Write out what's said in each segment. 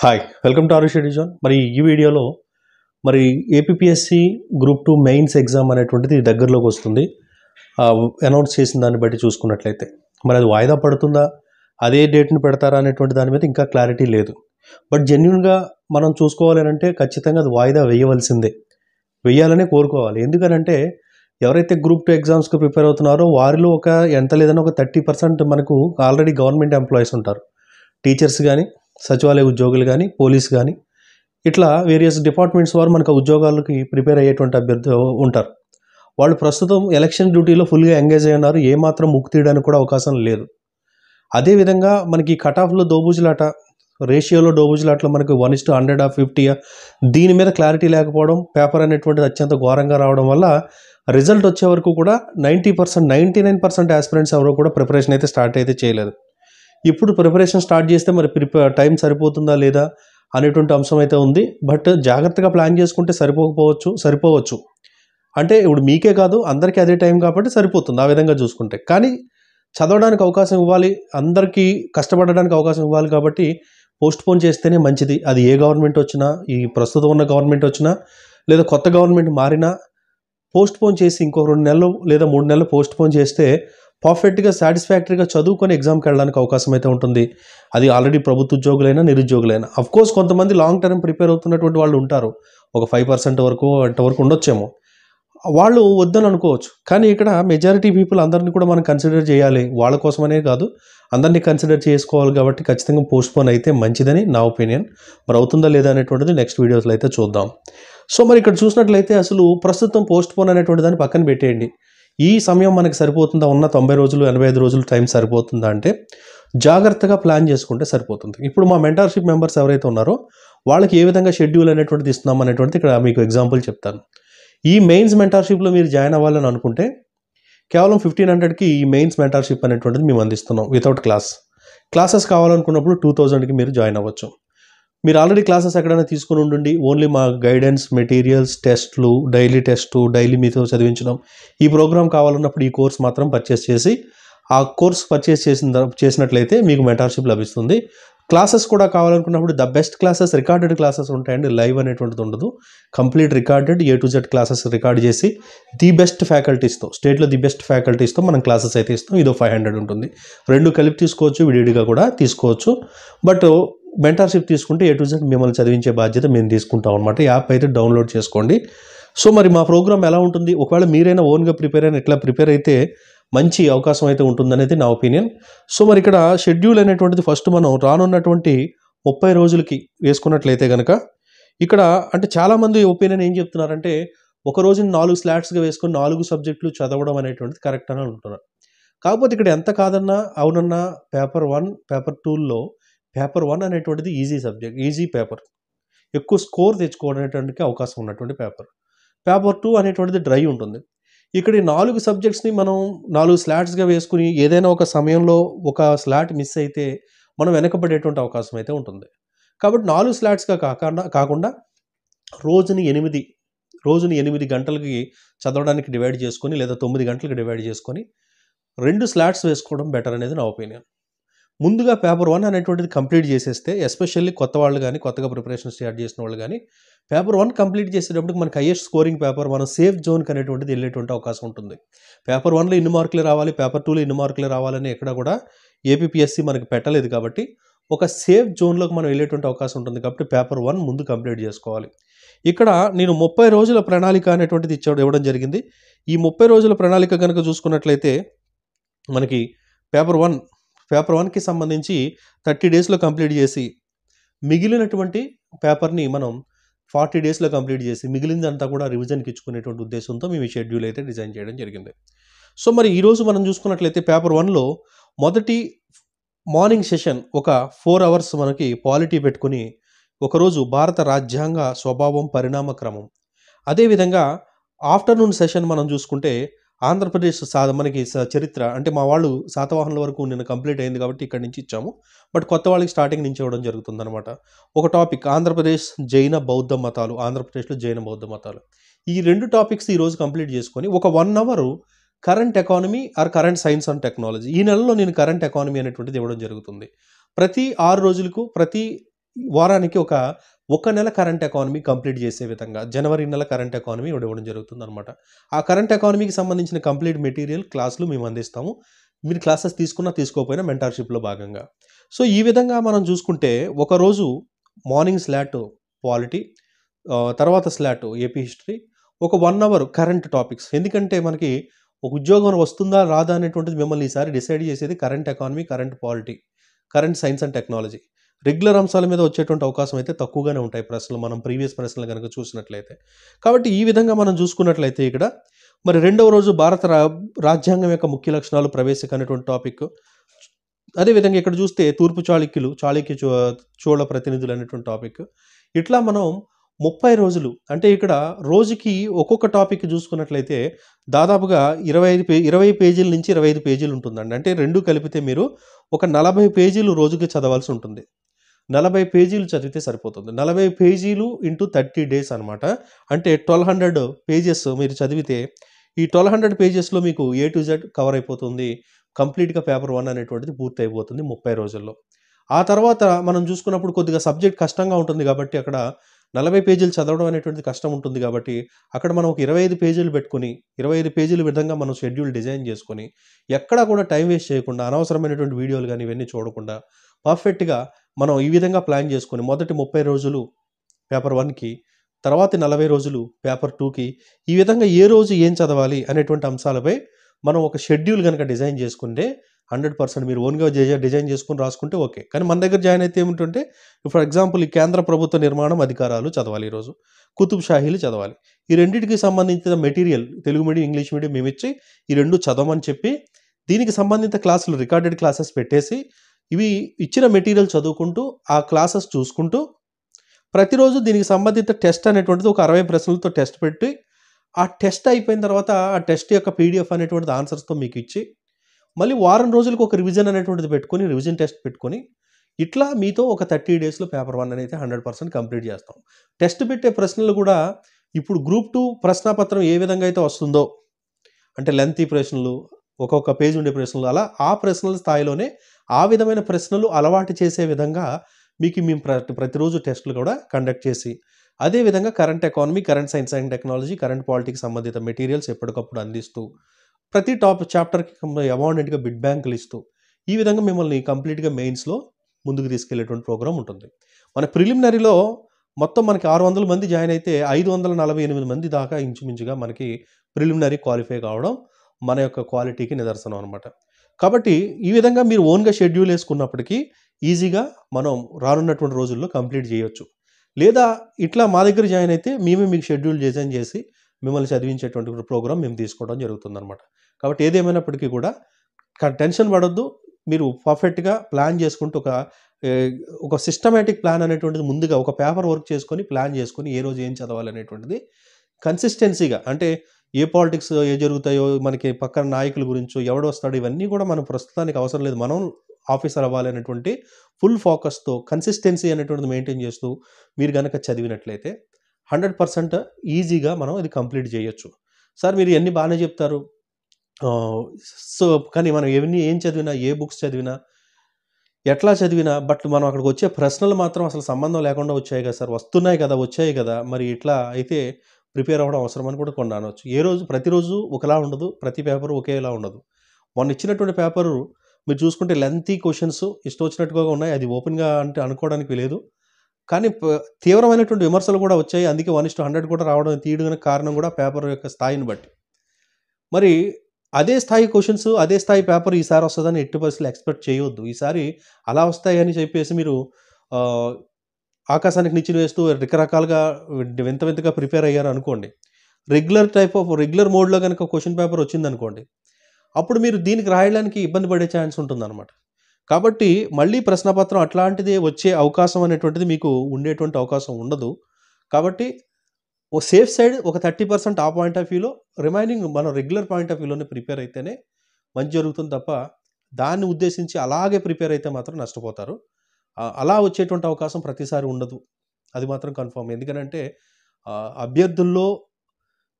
hi welcome to Arushi డిజోన్ మరి ఈ వీడియోలో మరి APSC group two mains exam అనేటువంటిది దగ్గరలోకి వస్తుంది అనౌన్స్ చేసిన దాన్ని బట్టి చూసుకున్నట్లయితే మరి అది వాయిదా పడుతుందా అదే డేట్ని పెడతారా అనేటువంటి దాని మీద ఇంకా క్లారిటీ లేదు బట్ జెన్యున్గా మనం చూసుకోవాలి అంటే ఖచ్చితంగా అది వాయిదా వేయవలసిందే వేయాలని కోరుకోవాలి ఎందుకనంటే ఎవరైతే గ్రూప్ టూ ఎగ్జామ్స్కి ప్రిపేర్ అవుతున్నారో వారిలో ఒక ఎంత లేదన్నా ఒక థర్టీ పర్సెంట్ మనకు ఆల్రెడీ గవర్నమెంట్ ఎంప్లాయీస్ ఉంటారు టీచర్స్ కానీ సచివాలయ ఉద్యోగులు కానీ పోలీస్ కానీ ఇట్లా వేరియస్ డిపార్ట్మెంట్స్ వారు మనకు ఉద్యోగాలకి ప్రిపేర్ అయ్యేటువంటి అభ్యర్థి ఉంటారు వాళ్ళు ప్రస్తుతం ఎలక్షన్ డ్యూటీలో ఫుల్గా ఎంగేజ్ అయి ఉన్నారు ఏమాత్రం ముక్తి తీయడానికి కూడా అవకాశం లేదు అదేవిధంగా మనకి కట్ ఆఫ్లో దోబుజులాట రేషియోలో డోబుజులాట్లో మనకి one is to hundred of fifty దీని మీద క్లారిటీ లేకపోవడం పేపర్ అనేటువంటిది అత్యంత ఘోరంగా రావడం వల్ల రిజల్ట్ వచ్చే వరకు కూడా ninety percent ninety nine percent aspirants ఎవరో కూడా ప్రిపరేషన్ అయితే స్టార్ట్ అయితే చేయలేదు ఇప్పుడు ప్రిపరేషన్ స్టార్ట్ చేస్తే మరి ప్రిపే టైం సరిపోతుందా లేదా అనేటువంటి అంశం అయితే ఉంది బట్ జాగ్రత్తగా ప్లాన్ చేసుకుంటే సరిపోకపోవచ్చు సరిపోవచ్చు అంటే ఇప్పుడు మీకే కాదు అందరికీ అదే టైం కాబట్టి సరిపోతుంది ఆ విధంగా చూసుకుంటే కానీ చదవడానికి అవకాశం ఇవ్వాలి అందరికీ కష్టపడడానికి అవకాశం ఇవ్వాలి కాబట్టి పోస్ట్పోన్ చేస్తేనే మంచిది అది ఏ గవర్నమెంట్ వచ్చినా ఈ ప్రస్తుతం ఉన్న గవర్నమెంట్ వచ్చినా లేదా కొత్త గవర్నమెంట్ మారినా పోస్ట్పోన్ చేసి ఇంకో రెండు నెలలు లేదా మూడు నెలలు పోస్ట్పోన్ చేస్తే పర్ఫెక్ట్గా సాటిస్ఫాక్టరీగా చదువుకొని ఎగ్జామ్కి వెళ్ళడానికి అవకాశం అయితే ఉంటుంది అది ఆల్రెడీ ప్రభుత్వ ఉద్యోగులైనా నిరుద్యోగులైనా అఫ్కోర్స్ కొంతమంది లాంగ్ టర్మ్ ప్రిపేర్ అవుతున్నటువంటి వాళ్ళు ఉంటారు ఒక ఫైవ్ పర్సెంట్ వరకు అంత వరకు ఉండొచ్చేమో వాళ్ళు వద్దని అనుకోవచ్చు కానీ ఇక్కడ మెజారిటీ పీపుల్ అందరినీ కూడా మనం కన్సిడర్ చేయాలి వాళ్ళ కోసమనే కాదు అందరినీ కన్సిడర్ చేసుకోవాలి కాబట్టి ఖచ్చితంగా పోస్ట్పోన్ అయితే మంచిదని నా ఒపీనియన్ మరి అవుతుందా లేదా అనేటువంటిది నెక్స్ట్ వీడియోస్లో అయితే చూద్దాం సో మరి ఇక్కడ చూసినట్లయితే అసలు ప్రస్తుతం పోస్ట్పోన్ అనేటువంటి దాన్ని పక్కన పెట్టేయండి ఈ సమయం మనకి సరిపోతుందా ఉన్న తొంభై రోజులు ఎనభై ఐదు రోజులు టైం సరిపోతుందా అంటే జాగ్రత్తగా ప్లాన్ చేసుకుంటే సరిపోతుంది ఇప్పుడు మా మెంటార్షిప్ మెంబర్స్ ఎవరైతే ఉన్నారో వాళ్ళకి ఏ విధంగా షెడ్యూల్ అనేటువంటిది ఇస్తున్నాం అనేటువంటిది ఇక్కడ మీకు ఎగ్జాంపుల్ చెప్తాను ఈ మెయిన్స్ మెంటర్షిప్లో మీరు జాయిన్ అవ్వాలని అనుకుంటే కేవలం ఫిఫ్టీన్ హండ్రెడ్కి ఈ మెయిన్స్ మెంటర్షిప్ అనేటువంటిది మేము అందిస్తున్నాం వితౌట్ క్లాస్ క్లాసెస్ కావాలనుకున్నప్పుడు టూ థౌజండ్కి మీరు జాయిన్ అవ్వచ్చు మీరు ఆల్రెడీ క్లాసెస్ ఎక్కడైనా తీసుకుని ఉండండి ఓన్లీ మా గైడెన్స్ మెటీరియల్స్ టెస్ట్లు డైలీ టెస్టు డైలీ మీతో చదివించడం ఈ ప్రోగ్రామ్ కావాలన్నప్పుడు ఈ కోర్స్ మాత్రం పర్చేస్ చేసి ఆ కోర్స్ పర్చేస్ చేసిన చేసినట్లయితే మీకు మెంటార్షిప్ లభిస్తుంది క్లాసెస్ కూడా కావాలనుకున్నప్పుడు the best classes recorded classes ఉంటాయండి లైవ్ అనేటువంటిది ఉండదు complete recorded A to Z classes record చేసి ది బెస్ట్ ఫ్యాకల్టీస్తో స్టేట్లో ది బెస్ట్ ఫ్యాకల్టీస్తో మనం క్లాసెస్ అయితే ఇస్తాం ఇదో ఫైవ్ హండ్రెడ్ ఉంటుంది రెండు కలిపి తీసుకోవచ్చు విడివిడిగా కూడా తీసుకోవచ్చు బట్ మెంటర్షిప్ తీసుకుంటే ఏ టు జెడ్ మిమ్మల్ని చదివించే బాధ్యత మేము తీసుకుంటాం అనమాట యాప్ అయితే డౌన్లోడ్ చేసుకోండి సో మరి మా ప్రోగ్రామ్ ఎలా ఉంటుంది ఒకవేళ మీరైనా ఓన్గా ప్రిపేర్ అయిన ఇట్లా ప్రిపేర్ అయితే మంచి అవకాశం అయితే ఉంటుందనేది నా ఒపీనియన్ సో మరి ఇక్కడ షెడ్యూల్ అనేటువంటిది ఫస్ట్ మనం రానున్నటువంటి ముప్పై రోజులకి వేసుకున్నట్లయితే కనుక ఇక్కడ అంటే చాలామంది ఒపీనియన్ ఏం చెప్తున్నారంటే ఒక రోజుని నాలుగు స్లాట్స్గా వేసుకొని నాలుగు సబ్జెక్టులు చదవడం అనేటువంటిది కరెక్ట్ అని అంటున్నారు కాకపోతే ఇక్కడ ఎంత కాదన్నా అవునన్నా పేపర్ వన్ పేపర్ టూల్లో పేపర్ వన్ అనేటువంటిది ఈజీ సబ్జెక్ట్ ఈజీ పేపర్ ఎక్కువ స్కోర్ తెచ్చుకోవడానికి అవకాశం ఉన్నటువంటి పేపర్ పేపర్ టూ అనేటువంటిది డ్రై ఉంటుంది ఇక్కడ ఈ నాలుగు సబ్జెక్ట్స్ని మనం నాలుగు స్లాట్స్గా వేసుకుని ఏదైనా ఒక సమయంలో ఒక స్లాట్ మిస్ అయితే మనం వెనకబడేటువంటి అవకాశం అయితే ఉంటుంది కాబట్టి నాలుగు స్లాట్స్గా కాకుండా కాకుండా రోజుని ఎనిమిది రోజుని ఎనిమిది గంటలకి చదవడానికి డివైడ్ చేసుకొని లేదా తొమ్మిది గంటలకు డివైడ్ చేసుకొని రెండు స్లాట్స్ వేసుకోవడం బెటర్ అనేది నా ఒపీనియన్ ముందుగా పేపర్ వన్ అనేటువంటిది కంప్లీట్ చేసేస్తే ఎస్పెషల్లీ కొత్త వాళ్ళు కానీ కొత్తగా ప్రిపరేషన్ స్టార్ట్ చేసిన వాళ్ళు కానీ పేపర్ వన్ కంప్లీట్ చేసేటప్పుడు మనకి హయ్యెస్ట్ స్కోరింగ్ పేపర్ మనం సేఫ్ జోన్కి అనేటువంటిది వెళ్ళేటువంటి అవకాశం ఉంటుంది పేపర్ వన్లో ఇన్ని మార్కులు రావాలి పేపర్ టూలో ఇన్ని మార్కులు రావాలని ఎక్కడ కూడా ఏపీపీఎస్సీ మనకి పెట్టలేదు కాబట్టి ఒక సేఫ్ జోన్లోకి మనం వెళ్ళేటువంటి అవకాశం ఉంటుంది కాబట్టి పేపర్ వన్ ముందు కంప్లీట్ చేసుకోవాలి ఇక్కడ నేను ముప్పై రోజుల ప్రణాళిక అనేటువంటిది ఇచ్చాడు ఇవ్వడం జరిగింది ఈ ముప్పై రోజుల ప్రణాళిక కనుక చూసుకున్నట్లయితే మనకి పేపర్ వన్ పేపర్ వన్కి సంబంధించి థర్టీ డేస్లో కంప్లీట్ చేసి మిగిలినటువంటి పేపర్ని మనం ఫార్టీ డేస్లో కంప్లీట్ చేసి మిగిలిందంతా కూడా రివిజన్కి ఇచ్చుకునేటువంటి ఉద్దేశంతో మేము ఈ షెడ్యూల్ అయితే డిజైన్ చేయడం జరిగింది సో మరి ఈరోజు మనం చూసుకున్నట్లయితే పేపర్ వన్లో మొదటి మార్నింగ్ సెషన్ ఒక ఫోర్ అవర్స్ మనకి పాలిటీ పెట్టుకుని ఒకరోజు భారత రాజ్యాంగ స్వభావం పరిణామ క్రమం అదేవిధంగా ఆఫ్టర్నూన్ సెషన్ మనం చూసుకుంటే ఆంధ్రప్రదేశ్ సాధ మనకి చరిత్ర అంటే మా వాళ్ళు శాతవాహనుల వరకు నిన్న కంప్లీట్ అయింది కాబట్టి ఇక్కడ నుంచి ఇచ్చాము బట్ కొత్త వాళ్ళకి స్టార్టింగ్ నుంచి ఇవ్వడం జరుగుతుందనమాట ఒక టాపిక్ ఆంధ్రప్రదేశ్ జైన బౌద్ధ మతాలు ఆంధ్రప్రదేశ్లో జైన బౌద్ధ మతాలు ఈ రెండు టాపిక్స్ ఈరోజు కంప్లీట్ చేసుకొని ఒక one hour current economy or current science and technology ఈ నెలలో నేను కరెంట్ ఎకానమీ అనేటువంటిది ఇవ్వడం జరుగుతుంది ప్రతి ఆరు రోజులకు ప్రతి వారానికి ఒక ఒక నెల కరెంట్ ఎకానమీ కంప్లీట్ చేసే విధంగా జనవరి నెల కరెంట్ ఎకానమీ ఇవ్వడం జరుగుతుంది అనమాట ఆ కరెంట్ ఎకానమీకి సంబంధించిన కంప్లీట్ మెటీరియల్ క్లాసులు మేము అందిస్తాము మీరు క్లాసెస్ తీసుకున్నా తీసుకోకపోయినా మెంటర్షిప్లో భాగంగా సో ఈ విధంగా మనం చూసుకుంటే ఒకరోజు మార్నింగ్ స్లాట్ పాలిటీ తర్వాత స్లాట్ ఏపీ హిస్టరీ ఒక వన్ అవర్ కరెంట్ టాపిక్స్ ఎందుకంటే మనకి ఒక ఉద్యోగం వస్తుందా రాదా అనేటువంటిది మిమ్మల్ని ఈసారి డిసైడ్ చేసేది current economy current polity current science and technology regular అంశాల మీద వచ్చేటువంటి అవకాశం అయితే తక్కువగానే ఉంటాయి ప్రశ్నలు మనం ప్రీవియస్ ప్రశ్నలు కనుక చూసినట్లయితే కాబట్టి ఈ విధంగా మనం చూసుకున్నట్లయితే ఇక్కడ మరి రెండవ రోజు భారత రాజ్యాంగం యొక్క ముఖ్య లక్షణాలు ప్రవేశకనేటువంటి అనేటువంటి టాపిక్ అదేవిధంగా ఇక్కడ చూస్తే తూర్పు చాళుక్యులు చాళుక్య చోళ ప్రతినిధులు అనేటువంటి టాపిక్ ఇట్లా మనం ముప్పై రోజులు అంటే ఇక్కడ రోజుకి ఒక్కొక్క టాపిక్ చూసుకున్నట్లయితే దాదాపుగా ఇరవై ఐదు పే ఇరవై పేజీల నుంచి ఇరవై ఐదు పేజీలు ఉంటుందండి అంటే రెండు కలిపితే మీరు ఒక నలభై పేజీలు రోజుకి చదవాల్సి ఉంటుంది నలభై పేజీలు చదివితే సరిపోతుంది నలభై పేజీలు ఇంటూ థర్టీ డేస్ అనమాట అంటే ట్వెల్వ్ హండ్రెడ్ పేజెస్ మీరు చదివితే ఈ ట్వెల్వ్ హండ్రెడ్ పేజెస్లో మీకు ఏ టు జెడ్ కవర్ అయిపోతుంది కంప్లీట్గా పేపర్ వన్ అనేటువంటిది పూర్తి అయిపోతుంది ముప్పై రోజుల్లో ఆ తర్వాత మనం చూసుకున్నప్పుడు కొద్దిగా సబ్జెక్ట్ కష్టంగా ఉంటుంది కాబట్టి అక్కడ నలభై పేజీలు చదవడం అనేటువంటిది కష్టం ఉంటుంది కాబట్టి అక్కడ మనం ఒక ఇరవై ఐదు పేజీలు పెట్టుకుని ఇరవై ఐదు పేజీల విధంగా మనం షెడ్యూల్ డిజైన్ చేసుకొని ఎక్కడా కూడా టైం వేస్ట్ చేయకుండా అనవసరమైనటువంటి వీడియోలు కానీ ఇవన్నీ చూడకుండా పర్ఫెక్ట్గా మనం ఈ విధంగా ప్లాన్ చేసుకొని మొదటి ముప్పై రోజులు పేపర్ వన్కి తర్వాత నలభై రోజులు పేపర్ టూకి ఈ విధంగా ఏ రోజు ఏం చదవాలి అనేటువంటి అంశాలపై మనం ఒక షెడ్యూల్ కనుక డిజైన్ చేసుకుంటే హండ్రెడ్ పర్సెంట్ మీరు ఓన్గా డిజైన్ చేసుకుని రాసుకుంటే ఓకే కానీ మన దగ్గర జాయిన్ అయితే ఏమిటంటే ఫర్ ఎగ్జాంపుల్ ఈ కేంద్ర ప్రభుత్వ నిర్మాణం అధికారాలు చదవాలి ఈరోజు కుతుబ్ షాహీలు చదవాలి ఈ రెండింటికి సంబంధించిన material Telugu medium English medium మేము ఇచ్చి ఈ రెండు చదవమని చెప్పి దీనికి సంబంధిత క్లాసులు రికార్డెడ్ క్లాసెస్ పెట్టేసి ఇవి ఇచ్చిన మెటీరియల్ చదువుకుంటూ ఆ క్లాసెస్ చూసుకుంటూ ప్రతిరోజు దీనికి సంబంధిత టెస్ట్ అనేటువంటిది ఒక అరవై ప్రశ్నలతో టెస్ట్ పెట్టి ఆ టెస్ట్ అయిపోయిన తర్వాత ఆ టెస్ట్ యొక్క పీడిఎఫ్ అనేటువంటిది ఆన్సర్స్తో మీకు ఇచ్చి మళ్ళీ వారం రోజులకు ఒక రివిజన్ అనేటువంటిది పెట్టుకొని రివిజన్ టెస్ట్ పెట్టుకొని ఇట్లా మీతో ఒక థర్టీ డేస్లో పేపర్ వన్ అనేది హండ్రెడ్ పర్సెంట్ కంప్లీట్ చేస్తాం టెస్ట్ పెట్టే ప్రశ్నలు కూడా ఇప్పుడు గ్రూప్ టూ ప్రశ్నాపత్రం ఏ విధంగా అయితే వస్తుందో అంటే లెంతీ ప్రశ్నలు ఒక్కొక్క పేజ్ ఉండే ప్రశ్నలు అలా ఆ ప్రశ్నల స్థాయిలోనే ఆ విధమైన ప్రశ్నలు అలవాటు చేసే విధంగా మీకు మేము ప్రతి ప్రతిరోజు టెస్టులు కూడా కండక్ట్ చేసి అదేవిధంగా current economy current science and technology current politics సంబంధిత మెటీరియల్స్ ఎప్పటికప్పుడు అందిస్తూ ప్రతి టాప్ చాప్టర్కి అవాండెంట్గా బిడ్ బ్యాంకులు ఇస్తూ ఈ విధంగా మిమ్మల్ని కంప్లీట్గా మెయిన్స్లో ముందుకు తీసుకెళ్లేటువంటి ప్రోగ్రామ్ ఉంటుంది మన ప్రిలిమినరీలో మొత్తం మనకి ఆరు వందల మంది జాయిన్ అయితే ఐదు వందల నలభై ఎనిమిది మంది దాకా ఇంచుమించుగా మనకి ప్రిలిమినరీ క్వాలిఫై కావడం మన యొక్క క్వాలిటీకి నిదర్శనం అనమాట కాబట్టి ఈ విధంగా మీరు ఓన్గా షెడ్యూల్ వేసుకున్నప్పటికీ ఈజీగా మనం రానున్నటువంటి రోజుల్లో కంప్లీట్ చేయొచ్చు లేదా ఇట్లా మా దగ్గర జాయిన్ అయితే మేమే మీకు షెడ్యూల్ డిజైన్ చేసి మిమ్మల్ని చదివించేటువంటి ప్రోగ్రామ్ మేము తీసుకోవడం జరుగుతుందన్నమాట కాబట్టి ఏదేమైనప్పటికీ కూడా టెన్షన్ పడద్దు మీరు పర్ఫెక్ట్గా ప్లాన్ చేసుకుంటూ ఒక ఒక సిస్టమేటిక్ ప్లాన్ అనేటువంటిది ముందుగా ఒక పేపర్ వర్క్ చేసుకొని ప్లాన్ చేసుకొని ఏ రోజు ఏం చదవాలనేటువంటిది కన్సిస్టెన్సీగా అంటే ఏ పాలిటిక్స్ ఏ జరుగుతాయో మనకి పక్కన నాయకుల గురించో ఎవడు వస్తాడో ఇవన్నీ కూడా మనం ప్రస్తుతానికి అవసరం లేదు మనం ఆఫీసర్ అవ్వాలి అనేటువంటి ఫుల్ ఫోకస్తో కన్సిస్టెన్సీ అనేటువంటిది మెయింటైన్ చేస్తూ మీరు కనుక చదివినట్లయితే హండ్రెడ్ పర్సెంట్ ఈజీగా మనం ఇది కంప్లీట్ చేయొచ్చు సార్ మీరు ఎన్ని బాగానే చెప్తారు సో కానీ మనం ఎన్ని ఏం చదివినా ఏ బుక్స్ చదివినా ఎట్లా చదివినా బట్ మనం అక్కడికి వచ్చే ప్రశ్నలు మాత్రం అసలు సంబంధం లేకుండా వచ్చాయి కదా సార్ వస్తున్నాయి కదా వచ్చాయి కదా మరి ఇట్లా అయితే ప్రిపేర్ అవ్వడం అవసరం అని కూడా కొన్ని అనవచ్చు ఏ రోజు ప్రతిరోజు ఒకలా ఉండదు ప్రతి పేపర్ ఒకేలా ఉండదు మొన్న ఇచ్చినటువంటి పేపరు మీరు చూసుకుంటే లెంతీ క్వశ్చన్స్ ఇష్టం వచ్చినట్టుగా ఉన్నాయి అది ఓపెన్గా అంటే అనుకోవడానికి లేదు కానీ తీవ్రమైనటువంటి విమర్శలు కూడా వచ్చాయి అందుకే వన్ ఇస్టు హండ్రెడ్ కూడా రావడం తీయడానికి కారణం కూడా పేపర్ యొక్క స్థాయిని బట్టి మరి అదే స్థాయి క్వశ్చన్స్ అదే స్థాయి పేపర్ ఈసారి వస్తుందని ఎట్టి పరిస్థితులు ఎక్స్పెక్ట్ చేయొద్దు ఈసారి అలా వస్తాయని చెప్పేసి మీరు ఆకాశానికి నిచ్చిన వేస్తూ రకరకాలుగా వింత వింతగా ప్రిపేర్ అయ్యారు అనుకోండి రెగ్యులర్ టైప్ ఆఫ్ రెగ్యులర్ మోడ్లో కనుక క్వశ్చన్ పేపర్ వచ్చిందనుకోండి అప్పుడు మీరు దీనికి రాయడానికి ఇబ్బంది పడే ఛాన్స్ ఉంటుందన్నమాట కాబట్టి మళ్ళీ ప్రశ్నపత్రం అట్లాంటిదే వచ్చే అవకాశం అనేటువంటిది మీకు ఉండేటువంటి అవకాశం ఉండదు కాబట్టి ఓ సేఫ్ సైడ్ ఒక థర్టీ పర్సెంట్ ఆ పాయింట్ ఆఫ్ వ్యూలో రిమైనింగ్ మనం రెగ్యులర్ పాయింట్ ఆఫ్ వ్యూలోనే ప్రిపేర్ అయితేనే మంచి జరుగుతుంది తప్ప దాన్ని ఉద్దేశించి అలాగే ప్రిపేర్ అయితే మాత్రం నష్టపోతారు అలా వచ్చేటువంటి అవకాశం ప్రతిసారి ఉండదు అది మాత్రం కన్ఫర్మ్ ఎందుకనంటే అభ్యర్థుల్లో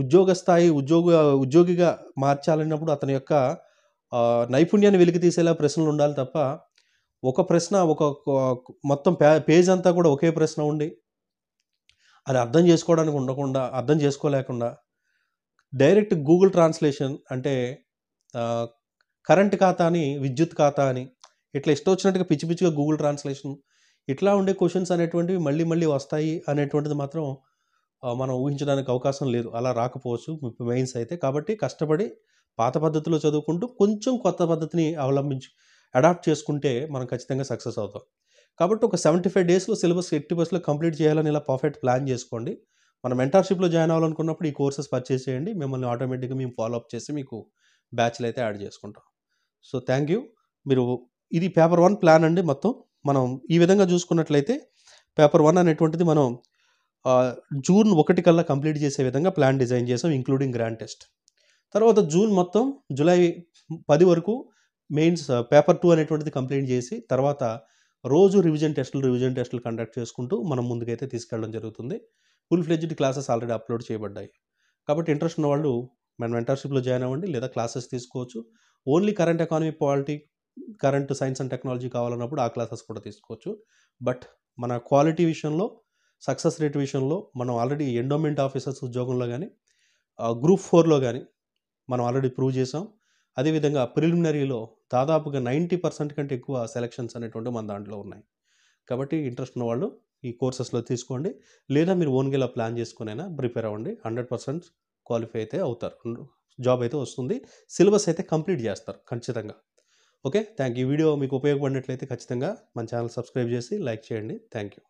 ఉద్యోగ స్థాయి ఉద్యోగ ఉద్యోగిగా మార్చాలన్నప్పుడు అతని యొక్క నైపుణ్యాన్ని వెలికి తీసేలా ప్రశ్నలు ఉండాలి తప్ప ఒక ప్రశ్న ఒక మొత్తం పేజ్ అంతా కూడా ఒకే ప్రశ్న ఉండి అది అర్థం చేసుకోవడానికి ఉండకుండా అర్థం చేసుకోలేకుండా డైరెక్ట్ గూగుల్ ట్రాన్స్లేషన్ అంటే కరెంట్ ఖాతా అని విద్యుత్ ఖాతా అని ఇట్లా ఇష్టం వచ్చినట్టుగా పిచ్చి పిచ్చిగా గూగుల్ ట్రాన్స్లేషన్ ఇట్లా ఉండే క్వశ్చన్స్ అనేటువంటివి మళ్ళీ మళ్ళీ వస్తాయి అనేటువంటిది మాత్రం మనం ఊహించడానికి అవకాశం లేదు అలా రాకపోవచ్చు మెయిన్స్ అయితే కాబట్టి కష్టపడి పాత పద్ధతిలో చదువుకుంటూ కొంచెం కొత్త పద్ధతిని అవలంబించి అడాప్ట్ చేసుకుంటే మనం ఖచ్చితంగా సక్సెస్ అవుతాం కాబట్టి ఒక సెవెంటీ ఫైవ్ డేస్లో సిలబస్ ఎయిటీ పర్సెంట్లో కంప్లీట్ చేయాలని ఇలా పర్ఫెక్ట్ ప్లాన్ చేసుకోండి మన మెంటర్షిప్లో జాయిన్ అవ్వాలనుకున్నప్పుడు ఈ కోర్సెస్ పర్చేస్ చేయండి మిమ్మల్ని ఆటోమేటిక్గా మేము ఫాలో అప్ చేసి మీకు బ్యాచ్లు అయితే యాడ్ చేసుకుంటాం సో థ్యాంక్ యూ మీరు ఇది పేపర్ వన్ ప్లాన్ అండి మొత్తం మనం ఈ విధంగా చూసుకున్నట్లయితే పేపర్ వన్ అనేటువంటిది మనం జూన్ ఒకటి కల్లా కంప్లీట్ చేసే విధంగా ప్లాన్ డిజైన్ చేసాం ఇంక్లూడింగ్ గ్రాండ్ టెస్ట్ తర్వాత జూన్ మొత్తం జూలై పది వరకు మెయిన్స్ పేపర్ టూ అనేటువంటిది కంప్లీట్ చేసి తర్వాత రోజు రివిజన్ టెస్టులు రివిజన్ టెస్టులు కండక్ట్ చేసుకుంటూ మనం ముందుకైతే తీసుకెళ్ళడం జరుగుతుంది full fledged classes already upload చేయబడ్డాయి కాబట్టి ఇంట్రెస్ట్ ఉన్న వాళ్ళు మన మెంటర్షిప్లో జాయిన్ అవ్వండి లేదా క్లాసెస్ తీసుకోవచ్చు only current economy polity current science and technology కావాలన్నప్పుడు ఆ క్లాసెస్ కూడా తీసుకోవచ్చు బట్ మన క్వాలిటీ విషయంలో సక్సెస్ రేట్ విషయంలో మనం ఆల్రెడీ ఎండోమెంట్ ఆఫీసర్స్ ఉద్యోగంలో కానీ గ్రూప్ ఫోర్లో కానీ మనం ఆల్రెడీ ప్రూవ్ చేసాం అదేవిధంగా ప్రిలిమినరీలో దాదాపుగా నైంటీ పర్సెంట్ కంటే ఎక్కువ సెలెక్షన్స్ అనేటువంటి మన దాంట్లో ఉన్నాయి కాబట్టి ఇంట్రెస్ట్ ఉన్న వాళ్ళు ఈ కోర్సెస్లో తీసుకోండి లేదా మీరు ఓన్గా ఇలా ప్లాన్ చేసుకునైనా ప్రిపేర్ అవ్వండి హండ్రెడ్ పర్సెంట్ క్వాలిఫై అయితే అవుతారు జాబ్ అయితే వస్తుంది సిలబస్ అయితే కంప్లీట్ చేస్తారు ఖచ్చితంగా ఓకే థ్యాంక్ యూ వీడియో మీకు ఉపయోగపడినట్లయితే ఖచ్చితంగా మన ఛానల్ సబ్స్క్రైబ్ చేసి లైక్ చేయండి థ్యాంక్ యూ